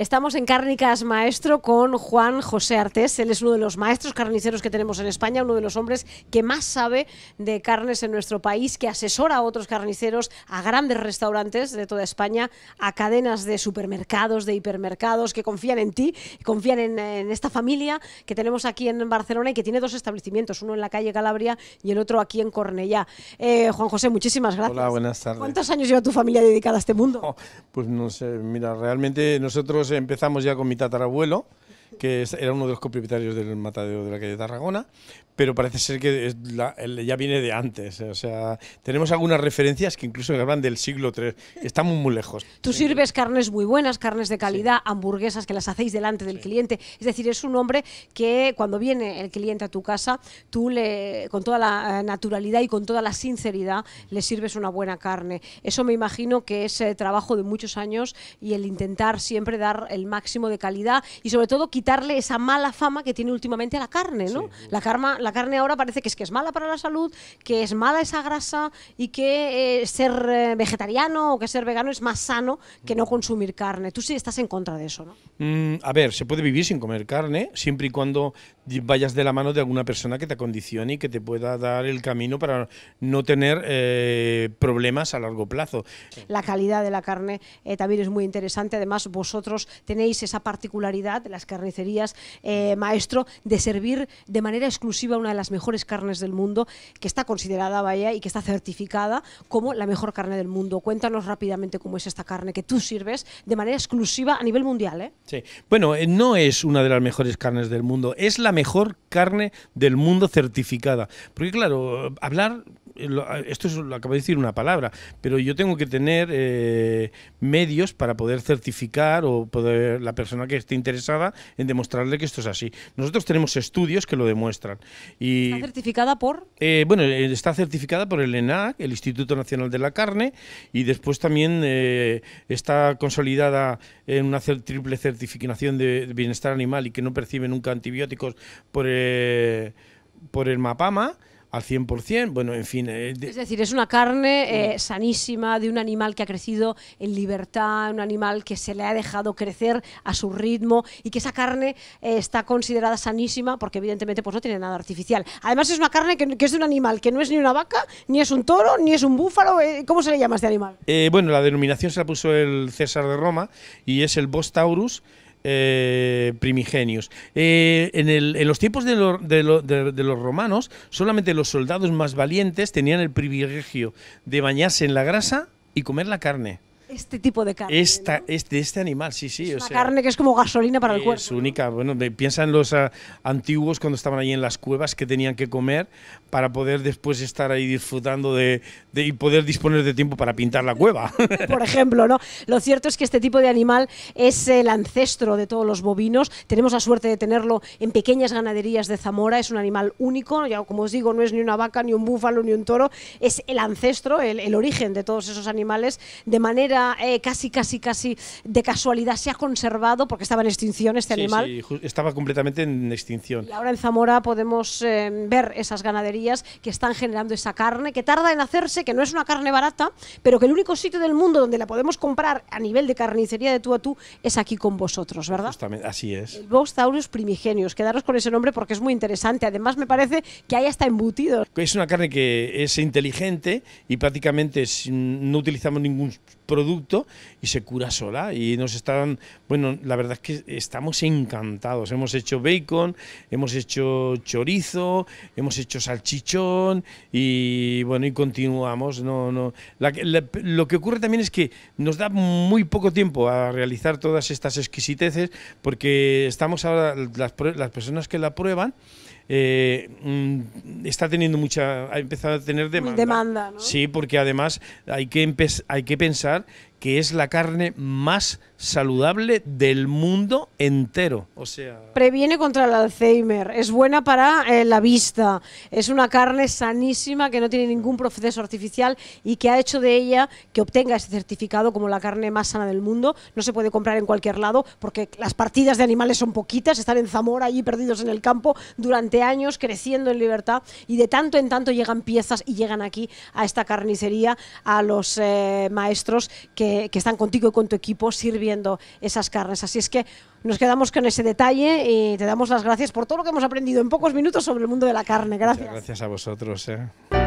Estamos en Cárnicas Maestro con Juan José Artés. Él es uno de los maestros carniceros que tenemos en España, uno de los hombres que más sabe de carnes en nuestro país, que asesora a otros carniceros, a grandes restaurantes de toda España, a cadenas de supermercados, de hipermercados, que confían en ti, confían en, esta familia que tenemos aquí en Barcelona y que tiene dos establecimientos, uno en la calle Calabria y el otro aquí en Cornellá. Eh, Juan José, muchísimas gracias. Hola, buenas tardes. ¿Cuántos años lleva tu familia dedicada a este mundo? Oh, pues no sé, mira, realmente nosotros empezamos ya con mi tatarabuelo, que era uno de los copropietarios del matadero de la calle Tarragona, pero parece ser que ya viene de antes. Eh, o sea, tenemos algunas referencias que incluso hablan del siglo III. Estamos muy lejos. Tú sirves carnes muy buenas, carnes de calidad, hamburguesas que las hacéis delante del cliente. Es decir, es un hombre que cuando viene el cliente a tu casa, tú le, con toda la eh, naturalidad y con toda la sinceridad, le sirves una buena carne. Eso me imagino que es eh, trabajo de muchos años y el intentar siempre dar el máximo de calidad y sobre todo quitar quitarle esa mala fama que tiene últimamente la carne, ¿no? La, la carne ahora parece que es, que es mala para la salud, que es mala esa grasa y que eh, ser eh, vegetariano o que ser vegano es más sano que no consumir carne. Tú sí estás en contra de eso, ¿no? Mm, a ver, se puede vivir sin comer carne siempre y cuando vayas de la mano de alguna persona que te acondicione y que te pueda dar el camino para no tener eh, problemas a largo plazo. La calidad de la carne también es muy interesante. Además, vosotros tenéis esa particularidad de las carnes eh, maestro, de servir de manera exclusiva una de las mejores carnes del mundo, que está considerada, vaya, y que está certificada como la mejor carne del mundo. Cuéntanos rápidamente cómo es esta carne que tú sirves de manera exclusiva a nivel mundial. ¿eh? Sí, bueno, eh, no es una de las mejores carnes del mundo, es la mejor carne del mundo certificada. Porque claro, hablar eh, ah, esto lo acabo de decir una palabra, pero yo tengo que tener eh, medios para poder certificar o poder la persona que esté interesada en demostrarle que esto es así. Nosotros tenemos estudios que lo demuestran. ¿Está certificada por? Eh, bueno, está certificada por el ENAC, el Instituto Nacional de la Carne, y después también está consolidada en una triple certificación de bienestar animal y que no percibe nunca antibióticos por, por el MAPAMA al 100%, bueno, en fin. Eh, es decir, es una carne eh, sanísima de un animal que ha crecido en libertad, un animal que se le ha dejado crecer a su ritmo y que esa carne eh, está considerada sanísima porque evidentemente pues no tiene nada artificial. Además es una carne que, es de un animal que no es ni una vaca, ni es un toro, ni es un búfalo. ¿Cómo se le llama este animal? bueno, la denominación se la puso el César de Roma y es el Bostaurus. taurus eh, primigenios. Eh, en, los tiempos de, de, los romanos, solamente los soldados más valientes tenían el privilegio de bañarse en la grasa y comer la carne. Este tipo de carne. este, este animal, sí, sí. Es una carne que es como gasolina para el cuerpo. Es única. Bueno, piensa en los ah, antiguos cuando estaban ahí en las cuevas que tenían que comer para poder después estar ahí disfrutando de, y poder disponer de tiempo para pintar la cueva. Por ejemplo, ¿no? Lo cierto es que este tipo de animal es el ancestro de todos los bovinos. Tenemos la suerte de tenerlo en pequeñas ganaderías de Zamora. Es un animal único. Ya, como os digo, no es ni una vaca, ni un búfalo, ni un toro. Es el ancestro, el origen de todos esos animales. De manera eh, casi, casi, casi de casualidad se ha conservado porque estaba en extinción este animal. Sí, estaba completamente en extinción. Y ahora en Zamora podemos eh, ver esas ganaderías que están generando esa carne que tarda en hacerse, que no es una carne barata, pero que el único sitio del mundo donde la podemos comprar a nivel de carnicería de tú a tú es aquí con vosotros, ¿verdad? Justamente, así es. El Vox Taurus primigenios. Quedaros con ese nombre porque es muy interesante. Además, me parece que ahí está embutido. Es una carne que es inteligente y prácticamente no utilizamos ningún producto y se cura sola. Y nos están, bueno, la verdad es que estamos encantados. Hemos hecho bacon, hemos hecho chorizo, hemos hecho salchichón y bueno, y continuamos. No, no. lo que ocurre también es que nos da muy poco tiempo a realizar todas estas exquisiteces porque estamos ahora, las, las personas que la prueban, eh, mm, está teniendo mucha, ha empezado a tener demanda. Sí, porque además hay que, hay que pensar que es la carne más saludable del mundo entero. O sea, previene contra el Alzheimer, es buena para eh, la vista, es una carne sanísima que no tiene ningún proceso artificial y que ha hecho de ella que obtenga ese certificado como la carne más sana del mundo. No se puede comprar en cualquier lado porque las partidas de animales son poquitas, están en Zamora allí perdidos en el campo durante años creciendo en libertad y de tanto en tanto llegan piezas y llegan aquí a esta carnicería a los eh, maestros que eh, que están contigo y con tu equipo sirviendo esas carnes. Así es que nos quedamos con ese detalle y te damos las gracias por todo lo que hemos aprendido en pocos minutos sobre el mundo de la carne. Gracias. gracias a vosotros. Eh.